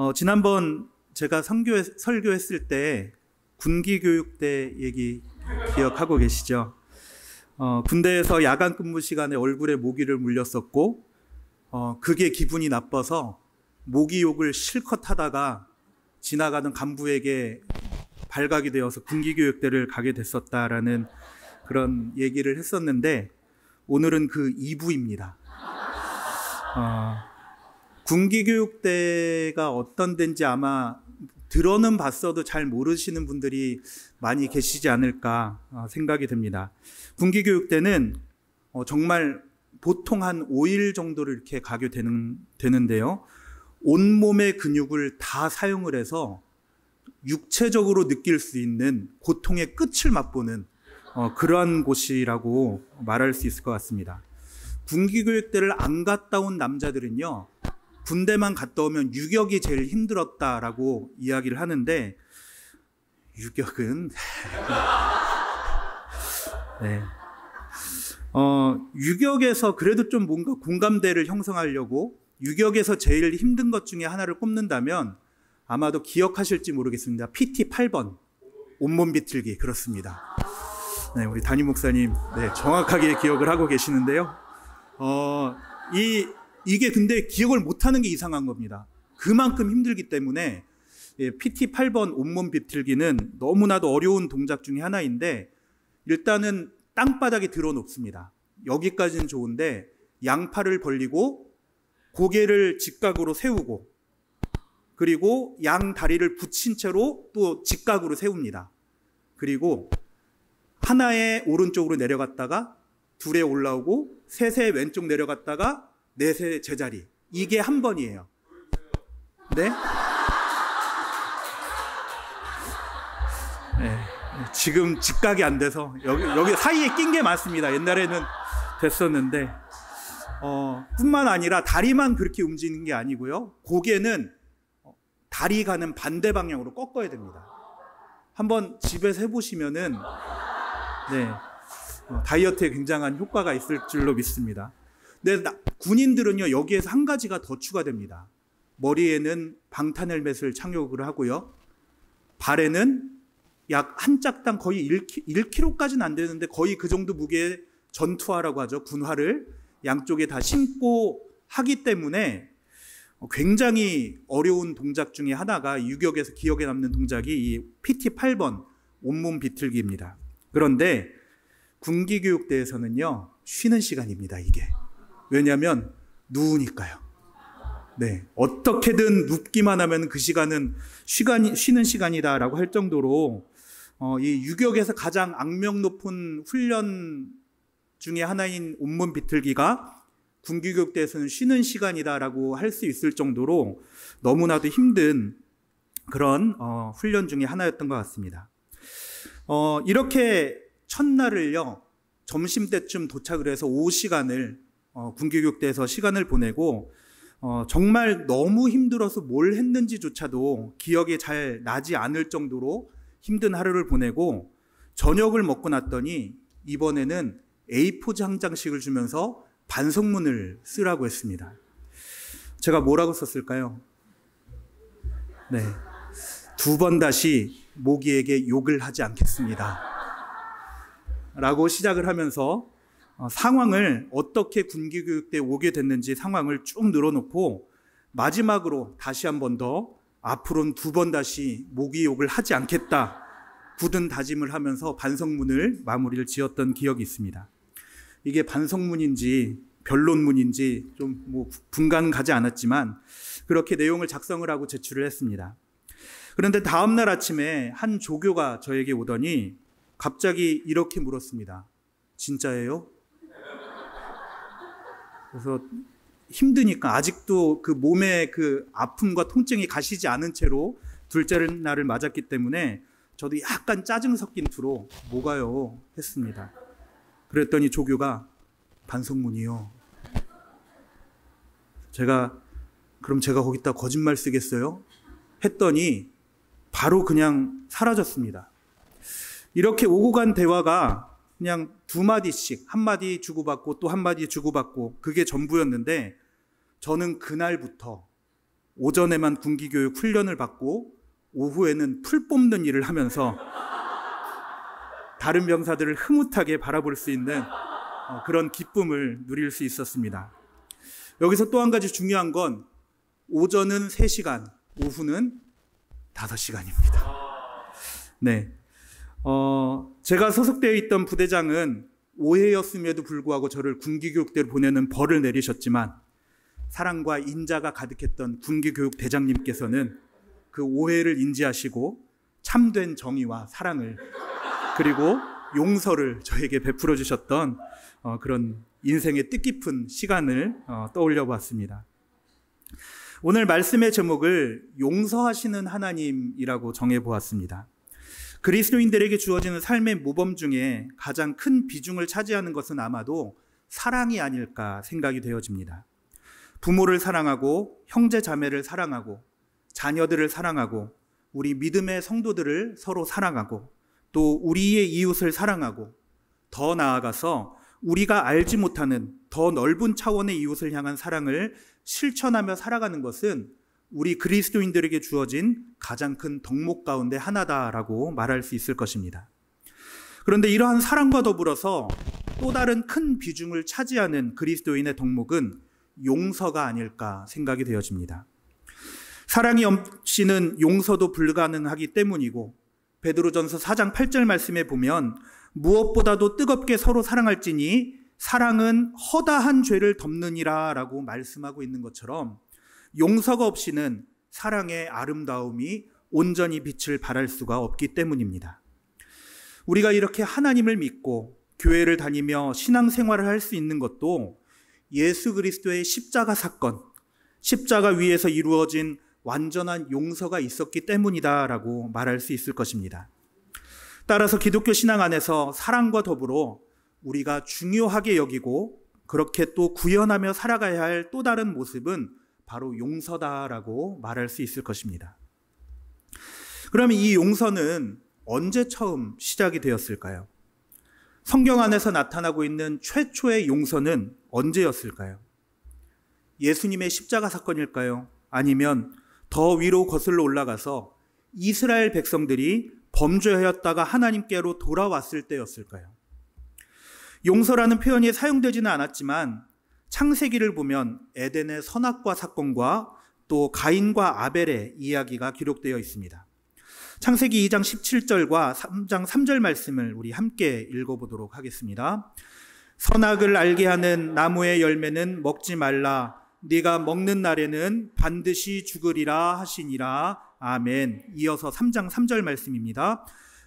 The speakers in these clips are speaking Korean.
어, 지난번 제가 성교, 설교했을 때 군기교육대 얘기 기억하고 계시죠? 어, 군대에서 야간 근무 시간에 얼굴에 모기를 물렸었고, 어, 그게 기분이 나빠서 모기욕을 실컷 하다가 지나가는 간부에게 발각이 되어서 군기교육대를 가게 됐었다라는 그런 얘기를 했었는데, 오늘은 그 2부입니다. 어, 군기교육대가 어떤 데인지 아마 들어는 봤어도 잘 모르시는 분들이 많이 계시지 않을까 어, 생각이 듭니다. 군기교육대는 어, 정말 보통 한 5일 정도를 이렇게 가게 되는, 되는데요. 온몸의 근육을 다 사용을 해서 육체적으로 느낄 수 있는 고통의 끝을 맛보는 어, 그러한 곳이라고 말할 수 있을 것 같습니다. 군기교육대를 안 갔다 온 남자들은요, 군대만 갔다 오면 유격이 제일 힘들었다라고 이야기를 하는데 유격은 네. 어, 유격에서 그래도 좀 뭔가 공감대를 형성하려고 유격에서 제일 힘든 것 중에 하나를 꼽는다면 아마도 기억하실지 모르겠습니다. PT 8번 온몸 비틀기 그렇습니다. 네, 우리 담임 목사님 네, 정확하게 기억을 하고 계시는데요. 어, 이 이게 근데 기억을 못하는 게 이상한 겁니다. 그만큼 힘들기 때문에 PT 예, 8번 온몸 비틀기는 너무나도 어려운 동작 중에 하나인데 일단은 땅바닥에 들어 놓습니다. 여기까지는 좋은데 양팔을 벌리고 고개를 직각으로 세우고 그리고 양 다리를 붙인 채로 또 직각으로 세웁니다. 그리고 하나의 오른쪽으로 내려갔다가 둘에 올라오고 셋에 왼쪽 내려갔다가 내세 제자리. 이게 한 번이에요. 네? 네. 지금 직각이 안 돼서 여기, 여기 사이에 낀 게 많습니다. 옛날에는 됐었는데 어, 뿐만 아니라 다리만 그렇게 움직이는 게 아니고요. 고개는 어, 다리 가는 반대 방향으로 꺾어야 됩니다. 한번 집에서 해보시면은 네, 어, 다이어트에 굉장한 효과가 있을 줄로 믿습니다. 근 네, 군인들은요, 여기에서 한 가지가 더 추가됩니다. 머리에는 방탄헬멧을 착용을 하고요. 발에는 약 한 짝당 거의 1kg까지는 안 되는데 거의 그 정도 무게의 전투화라고 하죠. 군화를 양쪽에 다 신고 하기 때문에 굉장히 어려운 동작 중에 하나가 유격에서 기억에 남는 동작이 이 PT 8번 온몸 비틀기입니다. 그런데 군기교육대에서는요, 쉬는 시간입니다, 이게. 왜냐하면 누우니까요. 네. 어떻게든 눕기만 하면 그 시간은 시간이, 쉬는 시간이다라고 할 정도로 어, 이 유격에서 가장 악명 높은 훈련 중에 하나인 온몸 비틀기가 군기교육대에서는 쉬는 시간이다라고 할 수 있을 정도로 너무나도 힘든 그런 어, 훈련 중에 하나였던 것 같습니다. 어, 이렇게 첫날을요 점심 때쯤 도착을 해서 오후 시간을 어, 군교육대에서 시간을 보내고 어, 정말 너무 힘들어서 뭘 했는지조차도 기억이 잘 나지 않을 정도로 힘든 하루를 보내고 저녁을 먹고 났더니 이번에는 A4 한장식을 주면서 반성문을 쓰라고 했습니다. 제가 뭐라고 썼을까요? 네. 두 번 다시 모기에게 욕을 하지 않겠습니다. 라고 시작을 하면서 어, 상황을 어떻게 군기교육 때 오게 됐는지 상황을 쭉 늘어놓고 마지막으로 다시 한 번 더 앞으로는 두 번 다시 모기욕을 하지 않겠다 굳은 다짐을 하면서 반성문을 마무리를 지었던 기억이 있습니다. 이게 반성문인지 변론문인지 좀 뭐 분간 가지 않았지만 그렇게 내용을 작성을 하고 제출을 했습니다. 그런데 다음날 아침에 한 조교가 저에게 오더니 갑자기 이렇게 물었습니다. 진짜예요? 그래서 힘드니까 아직도 그몸에그 그 아픔과 통증이 가시지 않은 채로 둘째 날을 맞았기 때문에 저도 약간 짜증 섞인 투로 뭐가요 했습니다. 그랬더니 조교가 반성문이요. 제가 그럼 제가 거기다 거짓말 쓰겠어요? 했더니 바로 그냥 사라졌습니다. 이렇게 오고 간 대화가 그냥 두 마디씩 한 마디 주고받고 또 한 마디 주고받고 그게 전부였는데 저는 그날부터 오전에만 군기교육 훈련을 받고 오후에는 풀 뽑는 일을 하면서 다른 병사들을 흐뭇하게 바라볼 수 있는 어, 그런 기쁨을 누릴 수 있었습니다. 여기서 또 한 가지 중요한 건 오전은 3시간, 오후는 5시간입니다. 네. 어, 제가 소속되어 있던 부대장은 오해였음에도 불구하고 저를 군기교육대로 보내는 벌을 내리셨지만 사랑과 인자가 가득했던 군기교육 대장님께서는 그 오해를 인지하시고 참된 정의와 사랑을 그리고 용서를 저에게 베풀어 주셨던 어, 그런 인생의 뜻깊은 시간을 어, 떠올려 봤습니다. 오늘 말씀의 제목을 용서하시는 하나님이라고 정해 보았습니다. 그리스도인들에게 주어지는 삶의 모범 중에 가장 큰 비중을 차지하는 것은 아마도 사랑이 아닐까 생각이 되어집니다. 부모를 사랑하고 형제 자매를 사랑하고 자녀들을 사랑하고 우리 믿음의 성도들을 서로 사랑하고 또 우리의 이웃을 사랑하고 더 나아가서 우리가 알지 못하는 더 넓은 차원의 이웃을 향한 사랑을 실천하며 살아가는 것은 우리 그리스도인들에게 주어진 가장 큰 덕목 가운데 하나다라고 말할 수 있을 것입니다. 그런데 이러한 사랑과 더불어서 또 다른 큰 비중을 차지하는 그리스도인의 덕목은 용서가 아닐까 생각이 되어집니다. 사랑이 없이는 용서도 불가능하기 때문이고 베드로전서 4장 8절 말씀에 보면 무엇보다도 뜨겁게 서로 사랑할지니 사랑은 허다한 죄를 덮느니라라고 말씀하고 있는 것처럼 용서가 없이는 사랑의 아름다움이 온전히 빛을 발할 수가 없기 때문입니다. 우리가 이렇게 하나님을 믿고 교회를 다니며 신앙생활을 할 수 있는 것도 예수 그리스도의 십자가 사건, 십자가 위에서 이루어진 완전한 용서가 있었기 때문이다라고 말할 수 있을 것입니다. 따라서 기독교 신앙 안에서 사랑과 더불어 우리가 중요하게 여기고 그렇게 또 구현하며 살아가야 할 또 다른 모습은 바로 용서다라고 말할 수 있을 것입니다. 그러면 이 용서는 언제 처음 시작이 되었을까요? 성경 안에서 나타나고 있는 최초의 용서는 언제였을까요? 예수님의 십자가 사건일까요? 아니면 더 위로 거슬러 올라가서 이스라엘 백성들이 범죄하였다가 하나님께로 돌아왔을 때였을까요? 용서라는 표현이 사용되지는 않았지만 창세기를 보면 에덴의 선악과 사건과 또 가인과 아벨의 이야기가 기록되어 있습니다. 창세기 2장 17절과 3장 3절 말씀을 우리 함께 읽어보도록 하겠습니다. 선악을 알게 하는 나무의 열매는 먹지 말라. 네가 먹는 날에는 반드시 죽으리라 하시니라. 아멘. 이어서 3장 3절 말씀입니다.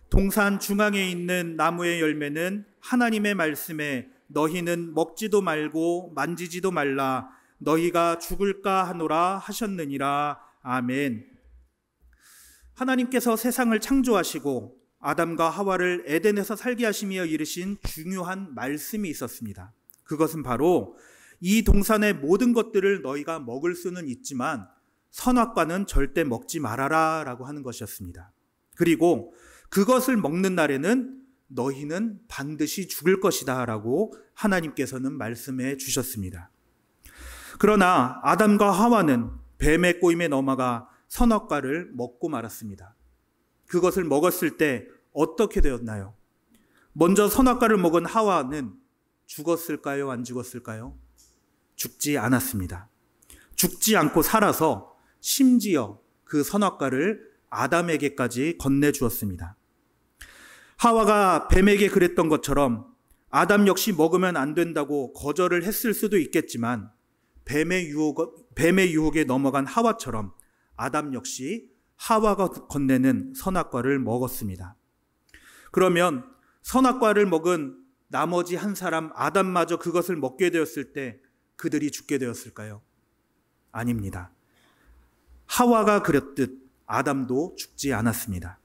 동산 중앙에 있는 나무의 열매는 하나님의 말씀에 너희는 먹지도 말고 만지지도 말라 너희가 죽을까 하노라 하셨느니라 아멘. 하나님께서 세상을 창조하시고 아담과 하와를 에덴에서 살게 하시며 이르신 중요한 말씀이 있었습니다. 그것은 바로 이 동산의 모든 것들을 너희가 먹을 수는 있지만 선악과는 절대 먹지 말아라 라고 하는 것이었습니다. 그리고 그것을 먹는 날에는 너희는 반드시 죽을 것이다 라고 하나님께서는 말씀해 주셨습니다. 그러나 아담과 하와는 뱀의 꼬임에 넘어가 선악과를 먹고 말았습니다. 그것을 먹었을 때 어떻게 되었나요? 먼저 선악과를 먹은 하와는 죽었을까요? 안 죽었을까요? 죽지 않았습니다. 죽지 않고 살아서 심지어 그 선악과를 아담에게까지 건네주었습니다. 하와가 뱀에게 그랬던 것처럼 아담 역시 먹으면 안 된다고 거절을 했을 수도 있겠지만 뱀의, 유혹, 뱀의 유혹에 넘어간 하와처럼 아담 역시 하와가 건네는 선악과를 먹었습니다. 그러면 선악과를 먹은 나머지 한 사람 아담마저 그것을 먹게 되었을 때 그들이 죽게 되었을까요? 아닙니다. 하와가 그렸듯 아담도 죽지 않았습니다.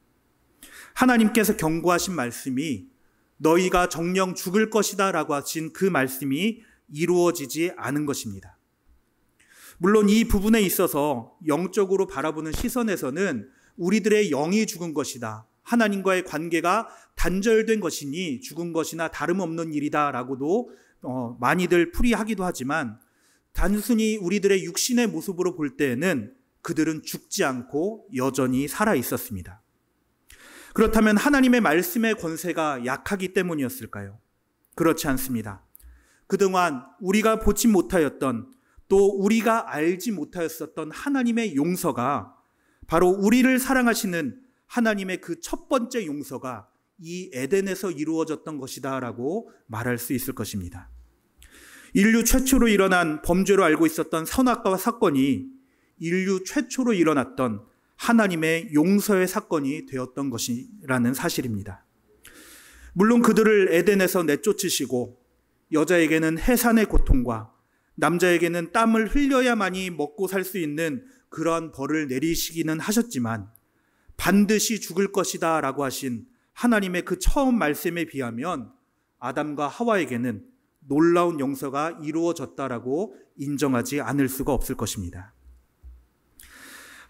하나님께서 경고하신 말씀이 너희가 정령 죽을 것이다 라고 하신 그 말씀이 이루어지지 않은 것입니다. 물론 이 부분에 있어서 영적으로 바라보는 시선에서는 우리들의 영이 죽은 것이다. 하나님과의 관계가 단절된 것이니 죽은 것이나 다름없는 일이다 라고도 어, 많이들 풀이하기도 하지만 단순히 우리들의 육신의 모습으로 볼 때에는 그들은 죽지 않고 여전히 살아 있었습니다. 그렇다면 하나님의 말씀의 권세가 약하기 때문이었을까요? 그렇지 않습니다. 그동안 우리가 보지 못하였던 또 우리가 알지 못하였었던 하나님의 용서가 바로 우리를 사랑하시는 하나님의 그 첫 번째 용서가 이 에덴에서 이루어졌던 것이다라고 말할 수 있을 것입니다. 인류 최초로 일어난 범죄로 알고 있었던 선악과 사건이 인류 최초로 일어났던 하나님의 용서의 사건이 되었던 것이라는 사실입니다. 물론 그들을 에덴에서 내쫓으시고 여자에게는 해산의 고통과 남자에게는 땀을 흘려야만이 먹고 살 수 있는 그러한 벌을 내리시기는 하셨지만 반드시 죽을 것이다 라고 하신 하나님의 그 처음 말씀에 비하면 아담과 하와에게는 놀라운 용서가 이루어졌다라고 인정하지 않을 수가 없을 것입니다.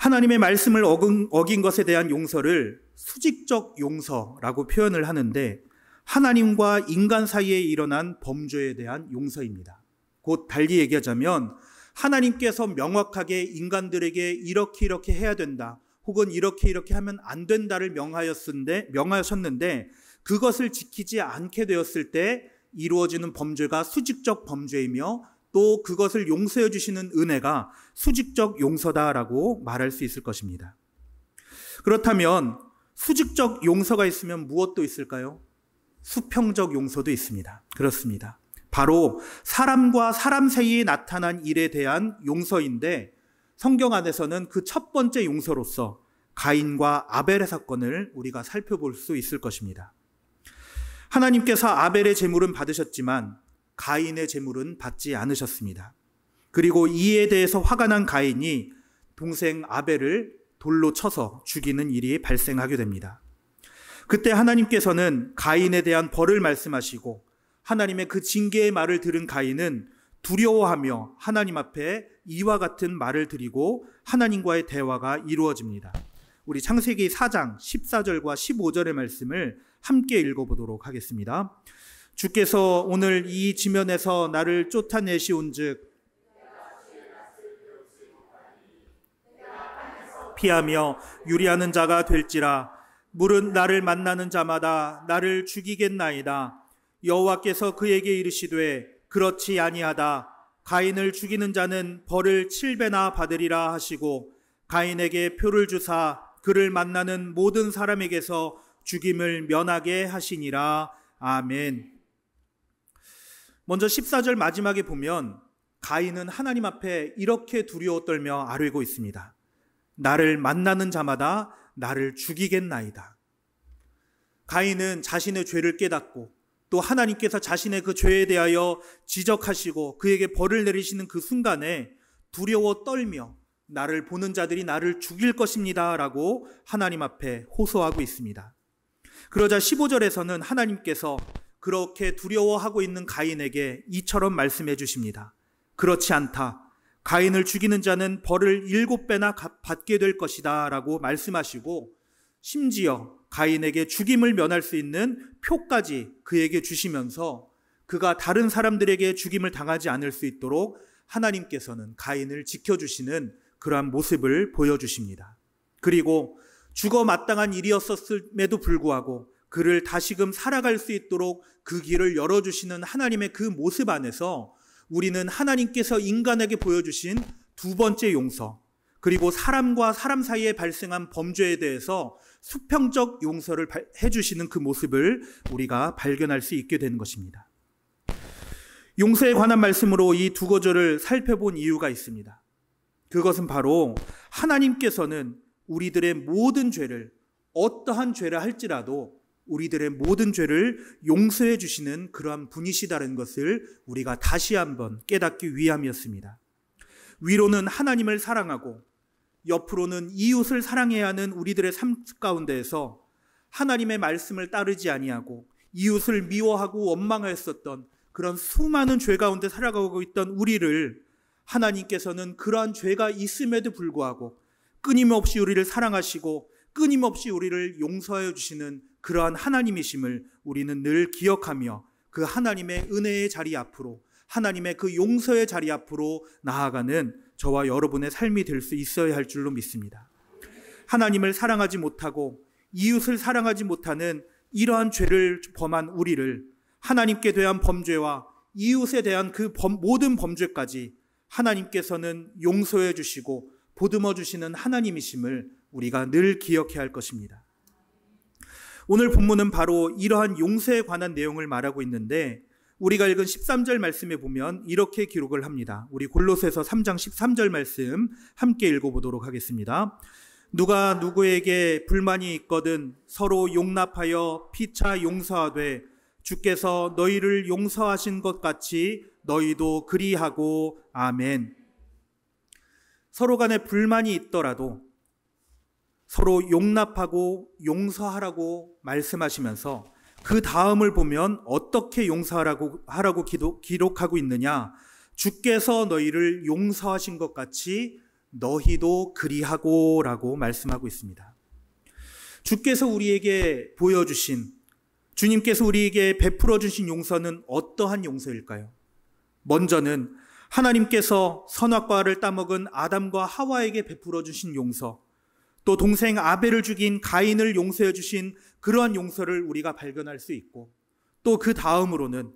하나님의 말씀을 어긴, 어긴 것에 대한 용서를 수직적 용서라고 표현을 하는데 하나님과 인간 사이에 일어난 범죄에 대한 용서입니다. 곧 달리 얘기하자면 하나님께서 명확하게 인간들에게 이렇게 이렇게 해야 된다. 혹은 이렇게 이렇게 하면 안 된다를 명하였는데 명하셨는데 그것을 지키지 않게 되었을 때 이루어지는 범죄가 수직적 범죄이며 또 그것을 용서해 주시는 은혜가 수직적 용서다라고 말할 수 있을 것입니다. 그렇다면 수직적 용서가 있으면 무엇도 있을까요? 수평적 용서도 있습니다. 그렇습니다. 바로 사람과 사람 사이에 나타난 일에 대한 용서인데 성경 안에서는 그 첫 번째 용서로서 가인과 아벨의 사건을 우리가 살펴볼 수 있을 것입니다. 하나님께서 아벨의 재물은 받으셨지만 가인의 재물은 받지 않으셨습니다. 그리고 이에 대해서 화가 난 가인이 동생 아벨을 돌로 쳐서 죽이는 일이 발생하게 됩니다. 그때 하나님께서는 가인에 대한 벌을 말씀하시고 하나님의 그 징계의 말을 들은 가인은 두려워하며 하나님 앞에 이와 같은 말을 드리고 하나님과의 대화가 이루어집니다. 우리 창세기 4장 14절과 15절의 말씀을 함께 읽어보도록 하겠습니다. 주께서 오늘 이 지면에서 나를 쫓아내시온즉 피하며 유리하는 자가 될지라 물은 나를 만나는 자마다 나를 죽이겠나이다 여호와께서 그에게 이르시되 그렇지 아니하다 가인을 죽이는 자는 벌을 7배나 받으리라 하시고 가인에게 표를 주사 그를 만나는 모든 사람에게서 죽임을 면하게 하시니라 아멘 먼저 14절 마지막에 보면 가인은 하나님 앞에 이렇게 두려워 떨며 아뢰고 있습니다. 나를 만나는 자마다 나를 죽이겠나이다. 가인은 자신의 죄를 깨닫고 또 하나님께서 자신의 그 죄에 대하여 지적하시고 그에게 벌을 내리시는 그 순간에 두려워 떨며 나를 보는 자들이 나를 죽일 것입니다. 라고 하나님 앞에 호소하고 있습니다. 그러자 15절에서는 하나님께서 그렇게 두려워하고 있는 가인에게 이처럼 말씀해 주십니다. 그렇지 않다. 가인을 죽이는 자는 벌을 일곱 배나 받게 될 것이다. 라고 말씀하시고, 심지어 가인에게 죽임을 면할 수 있는 표까지 그에게 주시면서 그가 다른 사람들에게 죽임을 당하지 않을 수 있도록 하나님께서는 가인을 지켜주시는 그러한 모습을 보여주십니다. 그리고 죽어 마땅한 일이었음에도 었 불구하고 그를 다시금 살아갈 수 있도록 그 길을 열어주시는 하나님의 그 모습 안에서 우리는 하나님께서 인간에게 보여주신 두 번째 용서, 그리고 사람과 사람 사이에 발생한 범죄에 대해서 수평적 용서를 해주시는 그 모습을 우리가 발견할 수 있게 되는 것입니다. 용서에 관한 말씀으로 이 두 거절을 살펴본 이유가 있습니다. 그것은 바로 하나님께서는 우리들의 모든 죄를 어떠한 죄를 할지라도 우리들의 모든 죄를 용서해 주시는 그러한 분이시다는 것을 우리가 다시 한번 깨닫기 위함이었습니다. 위로는 하나님을 사랑하고 옆으로는 이웃을 사랑해야 하는 우리들의 삶 가운데에서 하나님의 말씀을 따르지 아니하고 이웃을 미워하고 원망하었던 그런 수많은 죄 가운데 살아가고 있던 우리를 하나님께서는 그러한 죄가 있음에도 불구하고 끊임없이 우리를 사랑하시고 끊임없이 우리를 용서하여 주시는 그러한 하나님이심을 우리는 늘 기억하며 그 하나님의 은혜의 자리 앞으로 하나님의 그 용서의 자리 앞으로 나아가는 저와 여러분의 삶이 될 수 있어야 할 줄로 믿습니다. 하나님을 사랑하지 못하고 이웃을 사랑하지 못하는 이러한 죄를 범한 우리를 하나님께 대한 범죄와 이웃에 대한 그 범, 모든 범죄까지 하나님께서는 용서해 주시고 보듬어 주시는 하나님이심을 우리가 늘 기억해야 할 것입니다. 오늘 본문은 바로 이러한 용서에 관한 내용을 말하고 있는데 우리가 읽은 13절 말씀에 보면 이렇게 기록을 합니다. 우리 골로새서 3장 13절 말씀 함께 읽어 보도록 하겠습니다. 누가 누구에게 불만이 있거든 서로 용납하여 피차 용서하되 주께서 너희를 용서하신 것 같이 너희도 그리하고 아멘. 서로 간에 불만이 있더라도 서로 용납하고 용서하라고 말씀하시면서 그 다음을 보면 어떻게 용서하라고 하라고 기도, 기록하고 있느냐 주께서 너희를 용서하신 것 같이 너희도 그리하고라고 말씀하고 있습니다. 주께서 우리에게 보여주신 주님께서 우리에게 베풀어 주신 용서는 어떠한 용서일까요? 먼저는 하나님께서 선악과를 따먹은 아담과 하와에게 베풀어 주신 용서, 또 동생 아벨을 죽인 가인을 용서해 주신 그러한 용서를 우리가 발견할 수 있고 또 그 다음으로는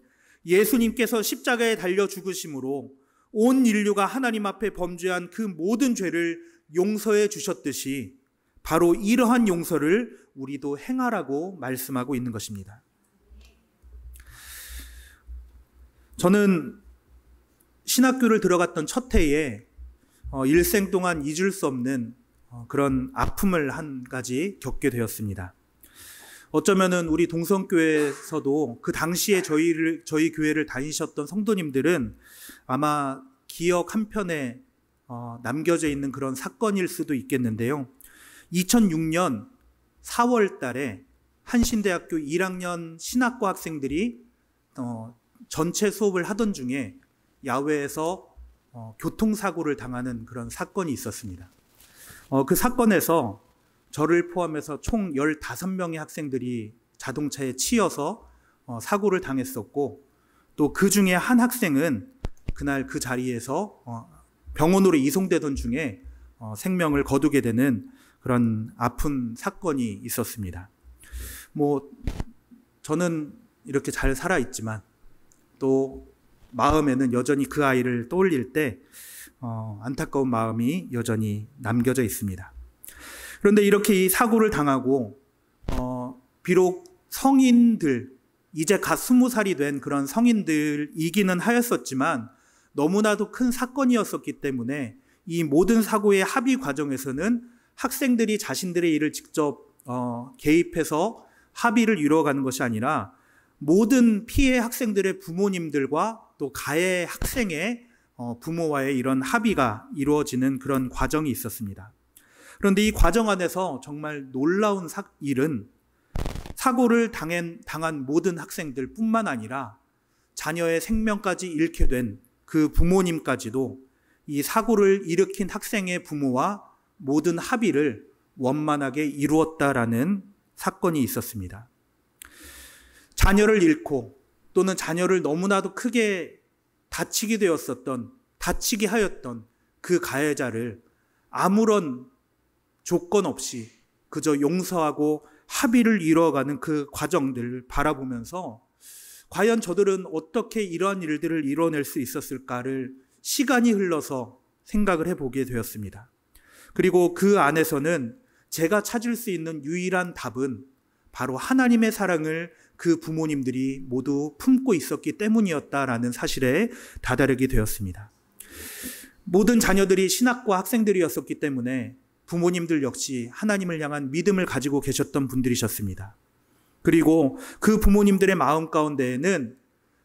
예수님께서 십자가에 달려 죽으심으로 온 인류가 하나님 앞에 범죄한 그 모든 죄를 용서해 주셨듯이 바로 이러한 용서를 우리도 행하라고 말씀하고 있는 것입니다. 저는 신학교를 들어갔던 첫 해에 어, 일생 동안 잊을 수 없는 어, 그런 아픔을 한 가지 겪게 되었습니다. 어쩌면은 우리 동성교회에서도 그 당시에 저희를, 저희 교회를 다니셨던 성도님들은 아마 기억 한편에 어, 남겨져 있는 그런 사건일 수도 있겠는데요. 2006년 4월 달에 한신대학교 1학년 신학과 학생들이 어, 전체 수업을 하던 중에 야외에서 교통사고를 당하는 그런 사건이 있었습니다. 어, 그 사건에서 저를 포함해서 총 15명의 학생들이 자동차에 치여서 어, 사고를 당했었고 또 그 중에 한 학생은 그날 그 자리에서 어, 병원으로 이송되던 중에 어, 생명을 거두게 되는 그런 아픈 사건이 있었습니다. 뭐 저는 이렇게 잘 살아 있지만 또 마음에는 여전히 그 아이를 떠올릴 때 어, 안타까운 마음이 여전히 남겨져 있습니다. 그런데 이렇게 이 사고를 당하고 어, 비록 성인들 이제 갓 스무 살이 된 그런 성인들이기는 하였었지만 너무나도 큰 사건이었었기 때문에 이 모든 사고의 합의 과정에서는 학생들이 자신들의 일을 직접 어, 개입해서 합의를 이루어가는 것이 아니라 모든 피해 학생들의 부모님들과 또 가해 학생의 어, 부모와의 이런 합의가 이루어지는 그런 과정이 있었습니다. 그런데 이 과정 안에서 정말 놀라운 일은 사고를 당한, 당한 모든 학생들 뿐만 아니라 자녀의 생명까지 잃게 된 그 부모님까지도 이 사고를 일으킨 학생의 부모와 모든 합의를 원만하게 이루었다라는 사건이 있었습니다. 자녀를 잃고 또는 자녀를 너무나도 크게 다치게 되었었던, 다치게 하였던 그 가해자를 아무런 조건 없이 그저 용서하고 합의를 이루어가는그 과정들을 바라보면서 과연 저들은 어떻게 이러한 일들을 이뤄낼 수 있었을까를 시간이 흘러서 생각을 해보게 되었습니다. 그리고 그 안에서는 제가 찾을 수 있는 유일한 답은 바로 하나님의 사랑을 그 부모님들이 모두 품고 있었기 때문이었다라는 사실에 다다르게 되었습니다. 모든 자녀들이 신학과 학생들이었었기 때문에 부모님들 역시 하나님을 향한 믿음을 가지고 계셨던 분들이셨습니다. 그리고 그 부모님들의 마음 가운데에는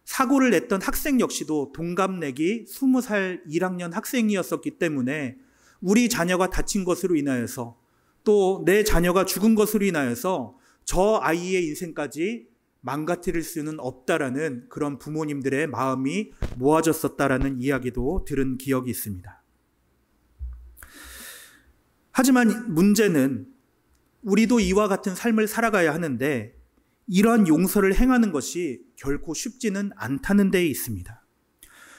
사고를 냈던 학생 역시도 동갑내기 20살 1학년 학생이었었기 때문에 우리 자녀가 다친 것으로 인하여서 또 내 자녀가 죽은 것으로 인하여서 저 아이의 인생까지 망가뜨릴 수는 없다라는 그런 부모님들의 마음이 모아졌었다라는 이야기도 들은 기억이 있습니다. 하지만 문제는 우리도 이와 같은 삶을 살아가야 하는데 이러한 용서를 행하는 것이 결코 쉽지는 않다는 데에 있습니다.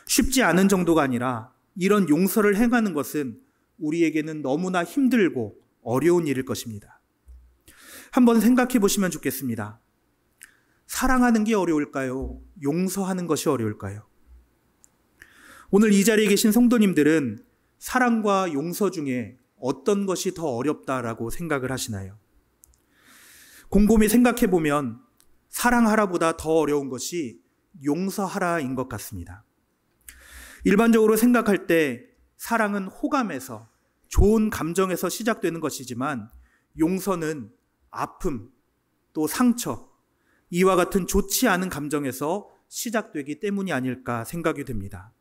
쉽지 않은 정도가 아니라 이런 용서를 행하는 것은 우리에게는 너무나 힘들고 어려운 일일 것입니다. 한번 생각해 보시면 좋겠습니다. 사랑하는 게 어려울까요? 용서하는 것이 어려울까요? 오늘 이 자리에 계신 성도님들은 사랑과 용서 중에 어떤 것이 더 어렵다라고 생각을 하시나요? 곰곰이 생각해 보면 사랑하라보다 더 어려운 것이 용서하라인 것 같습니다. 일반적으로 생각할 때 사랑은 호감에서 좋은 감정에서 시작되는 것이지만 용서는 아픔 또 상처 이와 같은 좋지 않은 감정에서 시작되기 때문이 아닐까 생각이 됩니다.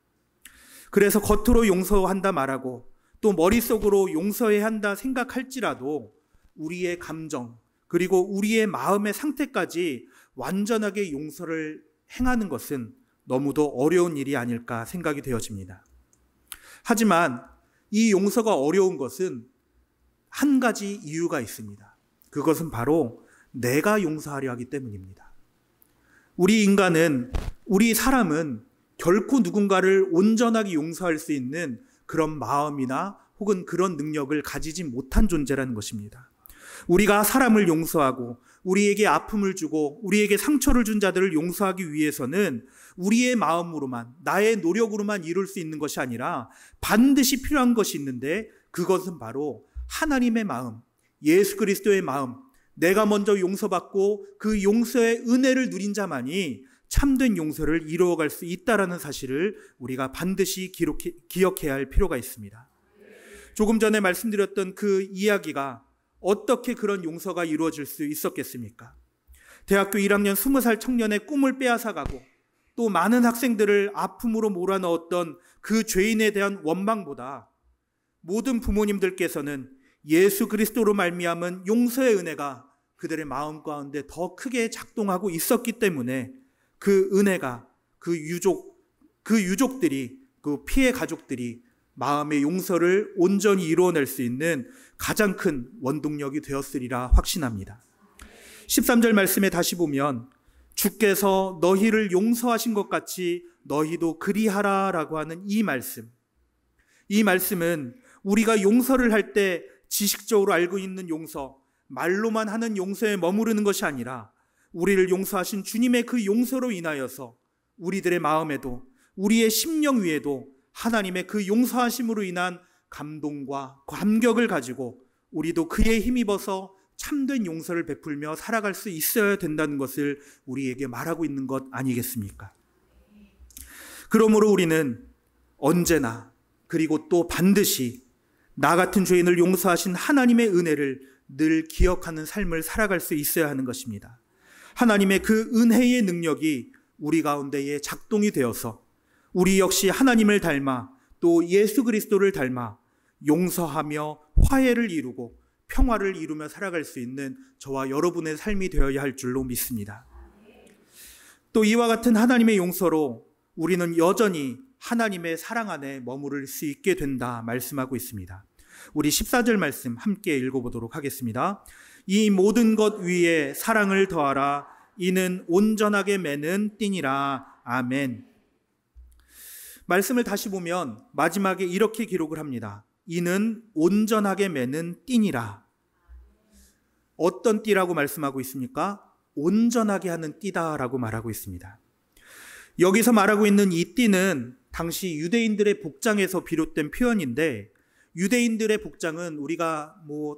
그래서 겉으로 용서한다 말하고 또 머릿속으로 용서해야 한다 생각할지라도 우리의 감정 그리고 우리의 마음의 상태까지 완전하게 용서를 행하는 것은 너무도 어려운 일이 아닐까 생각이 되어집니다. 하지만 이 용서가 어려운 것은 한 가지 이유가 있습니다. 그것은 바로 내가 용서하려 하기 때문입니다. 우리 인간은, 우리 사람은 결코 누군가를 온전하게 용서할 수 있는 그런 마음이나 혹은 그런 능력을 가지지 못한 존재라는 것입니다. 우리가 사람을 용서하고 우리에게 아픔을 주고 우리에게 상처를 준 자들을 용서하기 위해서는 우리의 마음으로만 나의 노력으로만 이룰 수 있는 것이 아니라 반드시 필요한 것이 있는데 그것은 바로 하나님의 마음, 예수 그리스도의 마음, 내가 먼저 용서받고 그 용서의 은혜를 누린 자만이 참된 용서를 이루어갈 수 있다라는 사실을 우리가 반드시 기록해, 기억해야 할 필요가 있습니다. 조금 전에 말씀드렸던 그 이야기가 어떻게 그런 용서가 이루어질 수 있었겠습니까? 대학교 1학년 20살 청년의 꿈을 빼앗아가고 또 많은 학생들을 아픔으로 몰아넣었던 그 죄인에 대한 원망보다 모든 부모님들께서는 예수 그리스도로 말미암은 용서의 은혜가 그들의 마음 가운데 더 크게 작동하고 있었기 때문에 그 은혜가 그 유족 그 유족들이 그 피해 가족들이 마음의 용서를 온전히 이루어낼 수 있는 가장 큰 원동력이 되었으리라 확신합니다. 13절 말씀에 다시 보면 주께서 너희를 용서하신 것 같이 너희도 그리하라라고 하는 이 말씀. 이 말씀은 우리가 용서를 할때 지식적으로 알고 있는 용서, 말로만 하는 용서에 머무르는 것이 아니라 우리를 용서하신 주님의 그 용서로 인하여서 우리들의 마음에도 우리의 심령 위에도 하나님의 그 용서하심으로 인한 감동과 감격을 가지고 우리도 그에 힘입어서 참된 용서를 베풀며 살아갈 수 있어야 된다는 것을 우리에게 말하고 있는 것 아니겠습니까? 그러므로 우리는 언제나 그리고 또 반드시 나 같은 죄인을 용서하신 하나님의 은혜를 늘 기억하는 삶을 살아갈 수 있어야 하는 것입니다. 하나님의 그 은혜의 능력이 우리 가운데에 작동이 되어서 우리 역시 하나님을 닮아 또 예수 그리스도를 닮아 용서하며 화해를 이루고 평화를 이루며 살아갈 수 있는 저와 여러분의 삶이 되어야 할 줄로 믿습니다. 또 이와 같은 하나님의 용서로 우리는 여전히 하나님의 사랑 안에 머무를 수 있게 된다 말씀하고 있습니다. 우리 14절 말씀 함께 읽어보도록 하겠습니다. 이 모든 것 위에 사랑을 더하라. 이는 온전하게 매는 띠니라. 아멘. 말씀을 다시 보면 마지막에 이렇게 기록을 합니다. 이는 온전하게 매는 띠니라. 어떤 띠라고 말씀하고 있습니까? 온전하게 하는 띠다라고 말하고 있습니다. 여기서 말하고 있는 이 띠는 당시 유대인들의 복장에서 비롯된 표현인데 유대인들의 복장은 우리가 뭐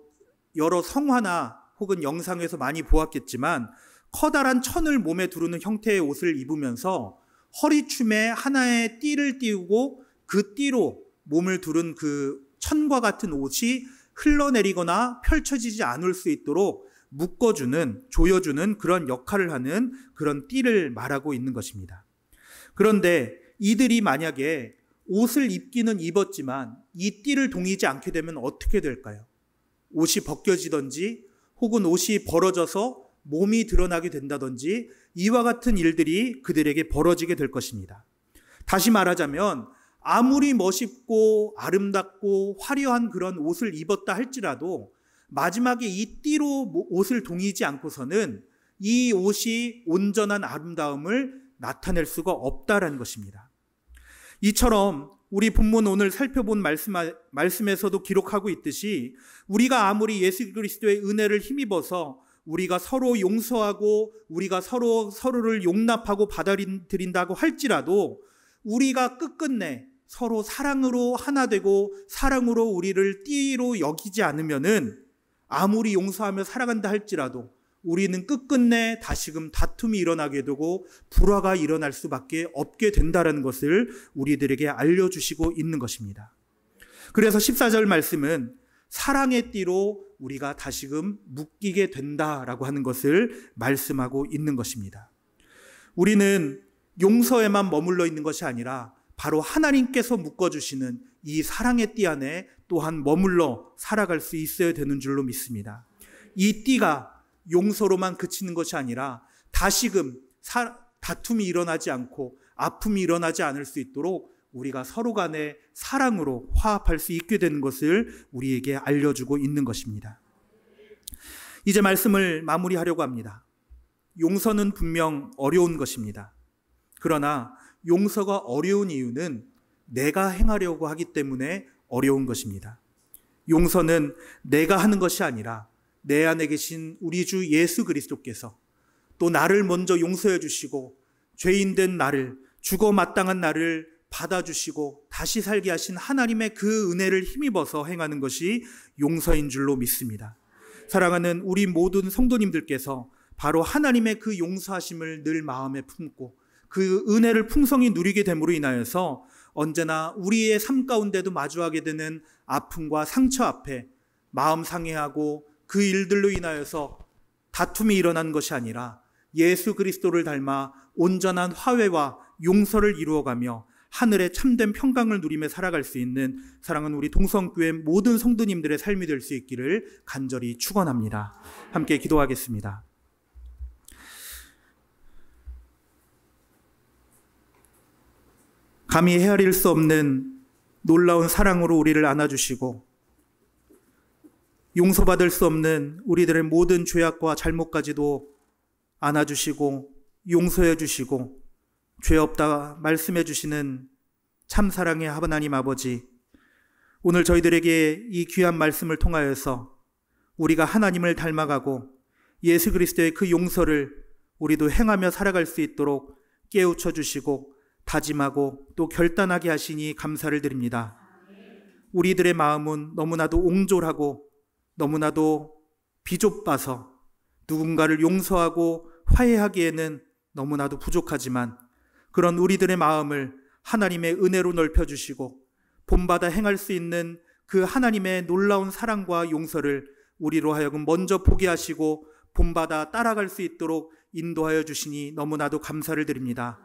여러 성화나 혹은 영상에서 많이 보았겠지만 커다란 천을 몸에 두르는 형태의 옷을 입으면서 허리춤에 하나의 띠를 띄우고 그 띠로 몸을 두른 그 천과 같은 옷이 흘러내리거나 펼쳐지지 않을 수 있도록 묶어주는, 조여주는 그런 역할을 하는 그런 띠를 말하고 있는 것입니다. 그런데 이들이 만약에 옷을 입기는 입었지만 이 띠를 동이지 않게 되면 어떻게 될까요? 옷이 벗겨지든지 혹은 옷이 벌어져서 몸이 드러나게 된다든지 이와 같은 일들이 그들에게 벌어지게 될 것입니다. 다시 말하자면 아무리 멋있고 아름답고 화려한 그런 옷을 입었다 할지라도 마지막에 이 띠로 옷을 동이지 않고서는 이 옷이 온전한 아름다움을 나타낼 수가 없다라는 것입니다. 이처럼 우리 본문 오늘 살펴본 말씀, 말씀에서도 기록하고 있듯이 우리가 아무리 예수 그리스도의 은혜를 힘입어서 우리가 서로 용서하고 우리가 서로 서로를 용납하고 받아들인다고 할지라도 우리가 끝끝내 서로 사랑으로 하나 되고 사랑으로 우리를 띠로 여기지 않으면은 아무리 용서하며 사랑한다 할지라도 우리는 끝끝내 다시금 다툼이 일어나게 되고 불화가 일어날 수밖에 없게 된다는 것을 우리들에게 알려주시고 있는 것입니다. 그래서 14절 말씀은 사랑의 띠로 우리가 다시금 묶이게 된다라고 하는 것을 말씀하고 있는 것입니다. 우리는 용서에만 머물러 있는 것이 아니라 바로 하나님께서 묶어주시는 이 사랑의 띠 안에 또한 머물러 살아갈 수 있어야 되는 줄로 믿습니다. 이 띠가 용서로만 그치는 것이 아니라 다시금 사, 다툼이 일어나지 않고 아픔이 일어나지 않을 수 있도록 우리가 서로 간에 사랑으로 화합할 수 있게 되는 것을 우리에게 알려주고 있는 것입니다. 이제 말씀을 마무리하려고 합니다. 용서는 분명 어려운 것입니다. 그러나 용서가 어려운 이유는 내가 행하려고 하기 때문에 어려운 것입니다. 용서는 내가 하는 것이 아니라 내 안에 계신 우리 주 예수 그리스도께서 또 나를 먼저 용서해 주시고 죄인 된 나를 죽어 마땅한 나를 받아주시고 다시 살게 하신 하나님의 그 은혜를 힘입어서 행하는 것이 용서인 줄로 믿습니다. 사랑하는 우리 모든 성도님들께서 바로 하나님의 그 용서하심을 늘 마음에 품고 그 은혜를 풍성히 누리게 됨으로 인하여서 언제나 우리의 삶 가운데도 마주하게 되는 아픔과 상처 앞에 마음 상해하고 그 일들로 인하여서 다툼이 일어난 것이 아니라 예수 그리스도를 닮아 온전한 화해와 용서를 이루어가며 하늘의 참된 평강을 누리며 살아갈 수 있는 사랑은 우리 동성교회 모든 성도님들의 삶이 될 수 있기를 간절히 축원합니다. 함께 기도하겠습니다. 감히 헤아릴 수 없는 놀라운 사랑으로 우리를 안아주시고 용서받을 수 없는 우리들의 모든 죄악과 잘못까지도 안아주시고 용서해 주시고 죄 없다 말씀해 주시는 참 사랑의 하나님 아버지 오늘 저희들에게 이 귀한 말씀을 통하여서 우리가 하나님을 닮아가고 예수 그리스도의 그 용서를 우리도 행하며 살아갈 수 있도록 깨우쳐 주시고 다짐하고 또 결단하게 하시니 감사를 드립니다. 우리들의 마음은 너무나도 옹졸하고 너무나도 비좁아서 누군가를 용서하고 화해하기에는 너무나도 부족하지만 그런 우리들의 마음을 하나님의 은혜로 넓혀주시고 본받아 행할 수 있는 그 하나님의 놀라운 사랑과 용서를 우리로 하여금 먼저 포기하시고 본받아 따라갈 수 있도록 인도하여 주시니 너무나도 감사를 드립니다.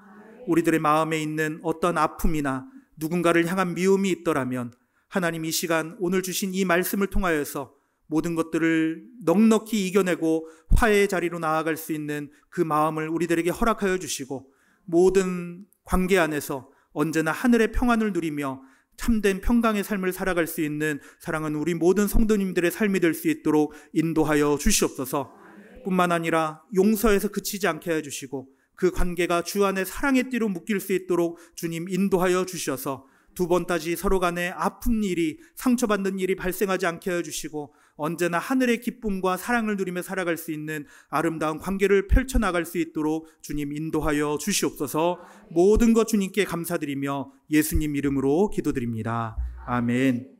우리들의 마음에 있는 어떤 아픔이나 누군가를 향한 미움이 있더라면 하나님 이 시간 오늘 주신 이 말씀을 통하여서 모든 것들을 넉넉히 이겨내고 화해의 자리로 나아갈 수 있는 그 마음을 우리들에게 허락하여 주시고 모든 관계 안에서 언제나 하늘의 평안을 누리며 참된 평강의 삶을 살아갈 수 있는 사랑은 우리 모든 성도님들의 삶이 될 수 있도록 인도하여 주시옵소서 뿐만 아니라 용서에서 그치지 않게 해주시고 그 관계가 주 안에 사랑의 띠로 묶일 수 있도록 주님 인도하여 주셔서 두 번까지 서로 간에 아픈 일이 상처받는 일이 발생하지 않게 해주시고 언제나 하늘의 기쁨과 사랑을 누리며 살아갈 수 있는 아름다운 관계를 펼쳐나갈 수 있도록 주님 인도하여 주시옵소서 모든 것 주님께 감사드리며 예수님 이름으로 기도드립니다. 아멘.